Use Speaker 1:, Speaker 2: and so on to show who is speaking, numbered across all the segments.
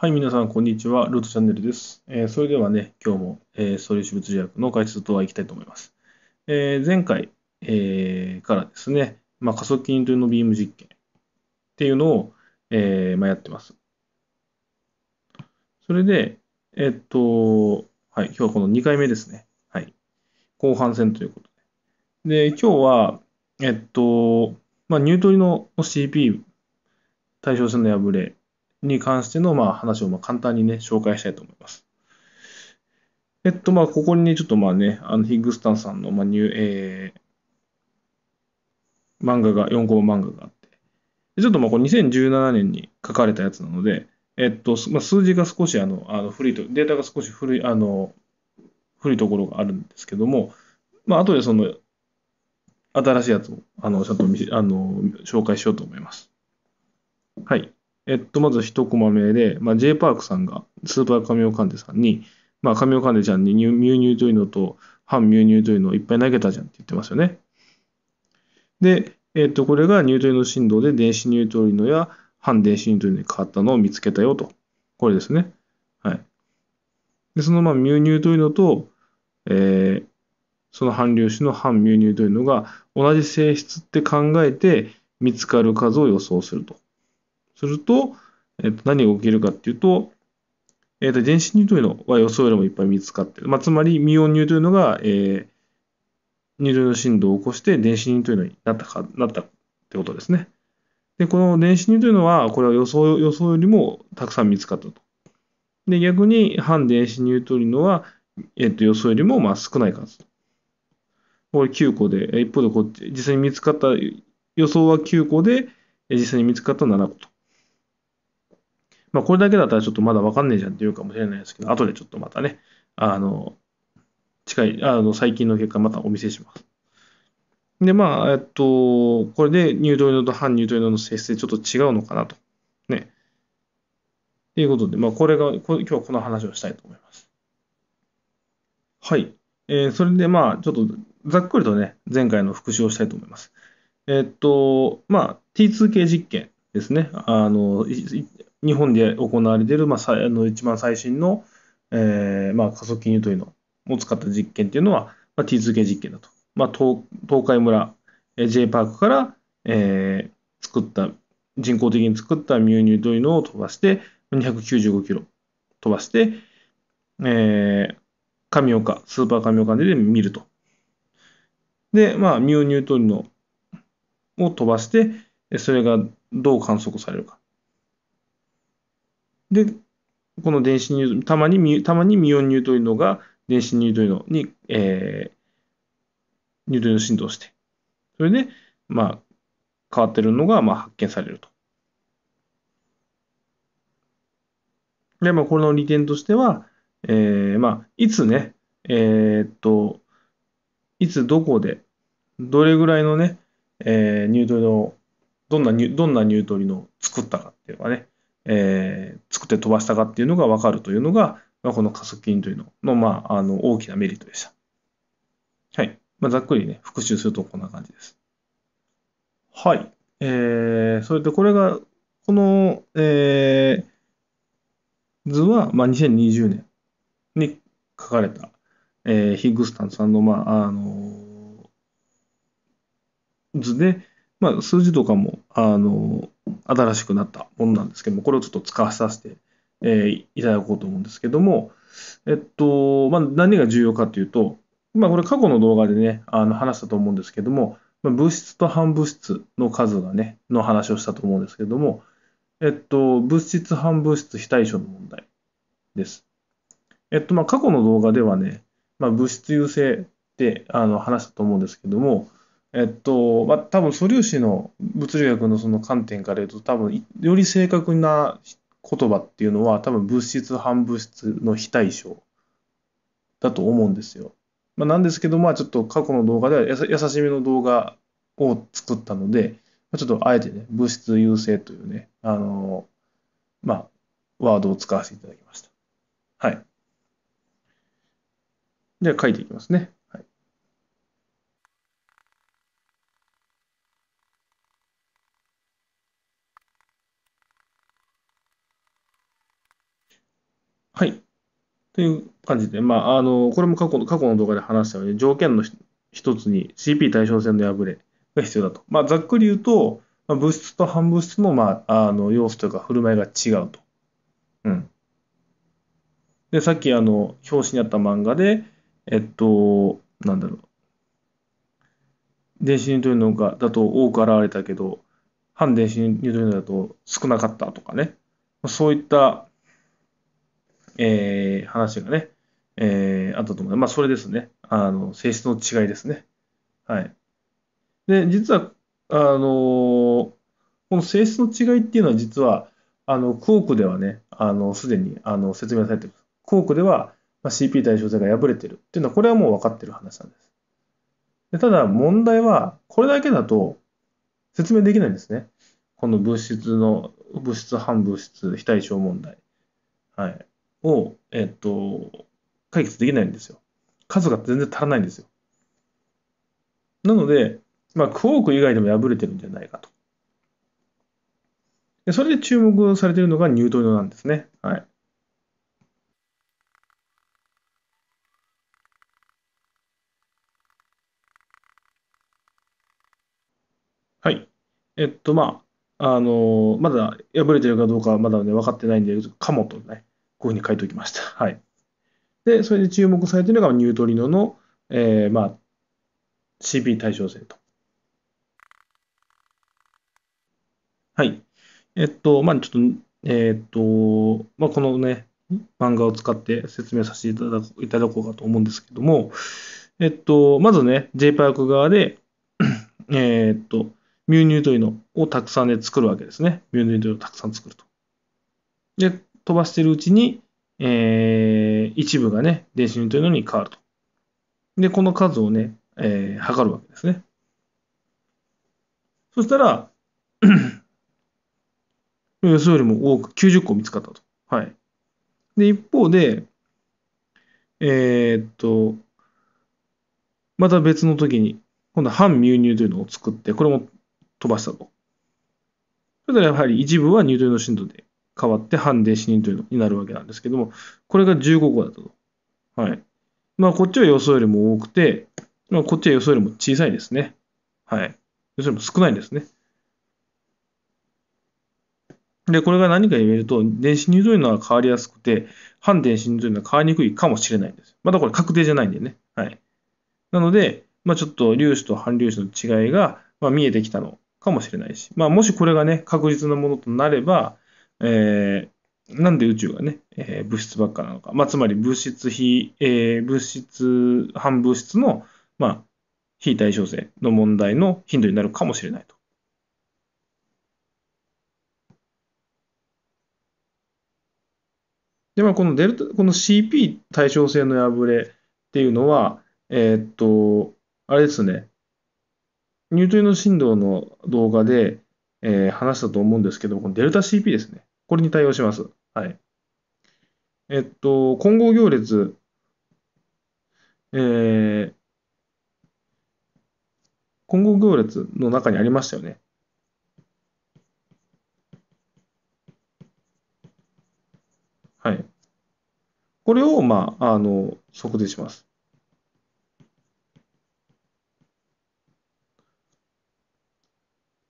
Speaker 1: はい、皆さん、こんにちは。ルートチャンネルです。えー、それではね、今日も、えー、素粒子物理学の解説とはいきたいと思います。えー、前回、えー、からですね、まあ、加速筋というのビーム実験っていうのを、えーまあ、やってます。それで、えー、っと、はい、今日はこの2回目ですね。はい。後半戦ということで。で、今日は、えー、っと、まあ、ニュートリの CP 対象線の破れに関しての、まあ、話をまあ簡単にね、紹介したいと思います。えっと、まあ、ここにね、ちょっとまあね、あのヒッグスタンさんの、まあニュー、えー、漫画が、4コマ漫画があって、ちょっとまあこれ2017年に書かれたやつなので、えっと、まあ、数字が少しあの、あの古いと、データが少し古い、あの、古いところがあるんですけども、まあ、後でその、新しいやつを、あの、ちゃんと見あの、紹介しようと思います。はい。えっと、まず一コマ目で、まあ、J パークさんが、スーパー神尾ンデさんに、まあ、神尾ンデちゃんにミューニューというのと、反ミューニューというのをいっぱい投げたじゃんって言ってますよね。で、えっと、これがニュートリノ振動で電子ニュートリノや反電子ニュートリノに変わったのを見つけたよと。これですね。はい。で、そのまあミューニュートリノと、えー、その反粒子の反ミューニュートリノが同じ性質って考えて見つかる数を予想すると。すると、えっと、何が起きるかっていうと、えっと、電子乳というのは予想よりもいっぱい見つかってる。まあ、つまり、未音入乳というのが、えー、乳量の振動を起こして電子乳というのになったか、なったってことですね。で、この電子乳というのは、これは予想予想よりもたくさん見つかったと。で、逆に反電子乳というのは、えっと、予想よりもまあ少ない数。これ9個で、一方でこっち、実際に見つかった、予想は9個で、実際に見つかった7個と。まあ、これだけだったらちょっとまだわかんねえじゃんって言うかもしれないですけど、後でちょっとまたね、あの、近い、あの、最近の結果またお見せします。で、まあ、えっと、これでニュートリノと反ニュートリノの性質でちょっと違うのかなと。ね。ということで、まあ、これが、こ今日はこの話をしたいと思います。はい。えー、それで、まあ、ちょっと、ざっくりとね、前回の復習をしたいと思います。えっと、まあ、T2 系実験ですね。あの、日本で行われている、まあ、あの一番最新の、えーまあ、加速金融というのを使った実験というのは、まあ、T2K 実験だと、まあ、東東海村、え J パークから、えー、作った人工的に作ったミューニューというのを飛ばして295キロ飛ばして、えー、神岡スーパー神岡で見るとで、まあ、ミューニュートリノを飛ばして、それがどう観測されるか。で、この電子ニュ乳、たまに、たまにミオンニュートリノが電子ニュートリノに、えー、ュートリノ振動して、それで、まあ、変わってるのが、まあ、発見されると。で、まあ、これの利点としては、えー、まあ、いつね、えー、っと、いつどこで、どれぐらいのね、えー、ニュートリノを、どんなニュどんなニュートリノを作ったかっていうのはね、えー、作って飛ばしたかっていうのが分かるというのが、まあ、この加速筋というのの,、まあ、あの大きなメリットでした。はい。まあ、ざっくりね、復習するとこんな感じです。はい。えー、それでこれが、この、えー、図は、まあ、2020年に書かれた、えー、ヒグスタンさんの、まあ、あの図で、まあ、数字とかも、あの新しくなったものなんですけども、これをちょっと使わさせて、えいただこうと思うんですけども、えっと、まあ、何が重要かというと、まあ、これ過去の動画でね、あの話したと思うんですけども、まあ、物質と反物質の数がね、の話をしたと思うんですけども、えっと、物質反物質非対称の問題です。えっと、まあ、過去の動画ではね、まあ、物質優勢ってあの話したと思うんですけども、えっと、まあ、多分素粒子の物理学のその観点から言うと、多分より正確な言葉っていうのは、多分物質、反物質の非対称だと思うんですよ。まあ、なんですけど、まあ、ちょっと過去の動画ではやさしめの動画を作ったので、ちょっとあえてね、物質優勢というね、あの、まあ、ワードを使わせていただきました。はい。では書いていきますね。という感じで、まあ、あの、これも過去の、過去の動画で話したように、条件の一つに CP 対称線の破れが必要だと。まあ、ざっくり言うと、まあ、物質と反物質の、まあ、あの、要素というか振る舞いが違うと。うん。で、さっき、あの、表紙にあった漫画で、えっと、なんだろう。電子ニュートリノがだと多く現れたけど、反電子ニュートリノだと少なかったとかね。そういったえー、話がね、えー、あったと思う。まあ、それですね。あの、性質の違いですね。はい。で、実は、あのー、この性質の違いっていうのは実は、あの、クォークではね、あの、すでに、あの、説明されています。クォークでは、まあ、CP 対称性が破れてるっていうのは、これはもう分かってる話なんです。でただ、問題は、これだけだと説明できないんですね。この物質の、物質、反物質、非対称問題。はい。を、えっと、解決できないんですよ。数が全然足らないんですよ。なので、まあ、クォーク以外でも破れてるんじゃないかと。でそれで注目されているのがニュートリノなんですね。はい。はい。えっと、まあ、あのまだ破れてるかどうかはまだね、分かってないんで、カモとね、こういうふうに書いておきました。はい。で、それで注目されているのがニュートリノの、えー、まあ、CP 対象性と。はい。えっと、まあ、ちょっと、えー、っと、まあ、このね、漫画を使って説明させていただいただこうかと思うんですけども、えっと、まずね、J パーク側で、えー、っと、ミューニュートリノをたくさんで、ね、作るわけですね。ミューニュートリノをたくさん作ると。で、飛ばしているうちに、えー、一部がね、電子ニュートリに変わると。で、この数をね、えー、測るわけですね。そしたら 予想よりも多く90個見つかったと。はい。で、一方で、えー、っと、また別の時に、今度は反ミューニューというのを作って、これも飛ばしたと。それでらやはり一部はニュートリノ振動で変わって判定死人というのになるわけなんですけども、これが15個だと。はい。まあ、こっちは予想よりも多くて、まあ、こっちは予想よりも小さいですね。はい。予想よりも少ないですね。で、これが何か言えると、電子乳というのは変わりやすくて、反電子乳というのは変わりにくいかもしれないんです。まだこれ確定じゃないんでね。はい。なので、まあ、ちょっと粒子と反粒子の違いが、ま見えてきたのかもしれないし、まあ、もしこれがね、確実なものとなれば、えー、なんで宇宙がね、えー、物質ばっかなのか、まあ、つまり物質非、えー、物質、反物質の、まあ、非対称性の問題の頻度になるかもしれないと。で、まあ、このデルタ、この CP 対称性の破れっていうのは、えー、っと、あれですね、ニュートリノ振動の動画で、えー、話したと思うんですけど、このデルタ CP ですね。これに対応します。はい。えっと、混合行列、えー、混合行列の中にありましたよね。はい。これを、まあ、あの、測定します。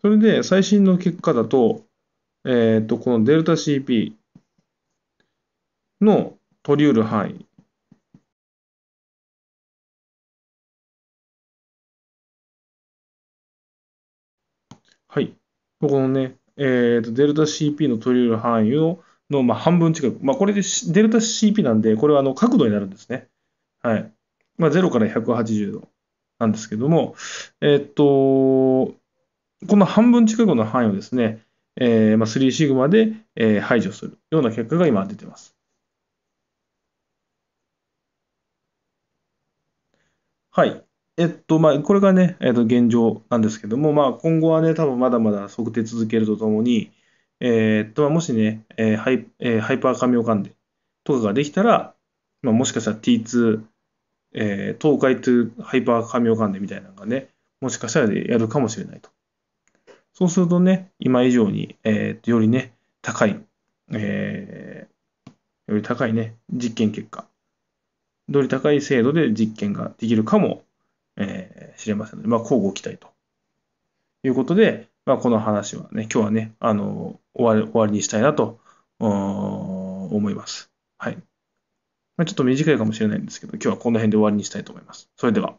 Speaker 1: それで、最新の結果だと、えっ、と、このデルタ CP の取り得る範囲はい。このね、えっ、ー、と、デルタ CP の取り得る範囲のの、まあ、半分近く。まあ、これでデルタ CP なんで、これはあの角度になるんですね。はい。まあ、0から180度なんですけども、えっ、ー、と、この半分近くの範囲をですね、えまあ、3シグマで、え排除するような結果が今出てます。はい。えっと、まあ、これがね、えっと、現状なんですけども、まあ、今後はね、多分まだまだ測定続けるとともに、えー、っと、もしね、えー、ハイえー、ハイパーカミオカンデとかができたら、まあ、もしかしたら T2、えー、東海2ハイパーカミオカンデみたいなのがね、もしかしたらやるかもしれないと。そうするとね、今以上に、えー、よりね、高い、えー、より高いね、実験結果、より高い精度で実験ができるかも、えー、しれませんので、まあ、交互期待ということで、まあ、この話はね、今日はね、あの、終わり、終わりにしたいなと、思います。はい。まあ、ちょっと短いかもしれないんですけど、今日はこの辺で終わりにしたいと思います。それでは。